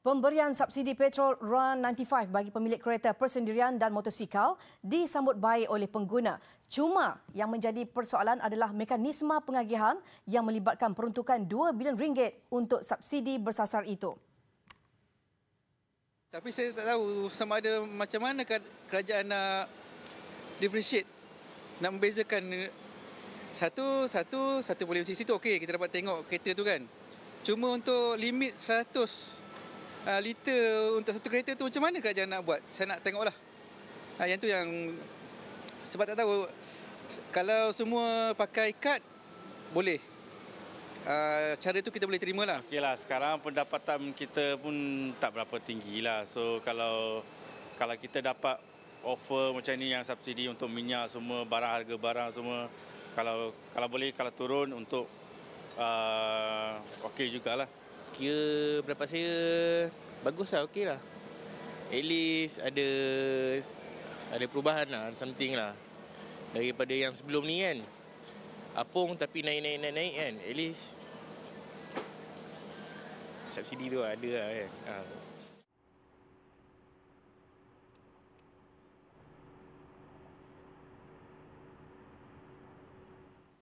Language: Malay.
Pemberian subsidi petrol RON95 bagi pemilik kereta persendirian dan motosikal disambut baik oleh pengguna. Cuma yang menjadi persoalan adalah mekanisme pengagihan yang melibatkan peruntukan 2 bilion ringgit untuk subsidi bersasar itu. Tapi saya tak tahu sama ada macam mana kerajaan nak differentiate, nak membezakan satu, satu, satu boleh sisi tu okey kita dapat tengok kereta tu kan. Cuma untuk limit uh, ah, liter untuk satu kereta tu macam mana kerajaan nak buat saya nak tengoklah uh, yang tu yang sebab tak tahu kalau semua pakai kad boleh Uh, cara tu kita boleh terima lah. Okay lah. Sekarang pendapatan kita pun tak berapa tinggi lah. So kalau kalau kita dapat offer macam ni yang subsidi untuk minyak semua, barang harga barang semua. Kalau kalau boleh kalau turun untuk uh, okay jugalah. Kira pendapat saya Bagus lah okey lah At least ada Ada perubahan lah something lah Daripada yang sebelum ni kan Apung tapi naik naik naik naik kan At least Subsidi tu ada lah kan ha.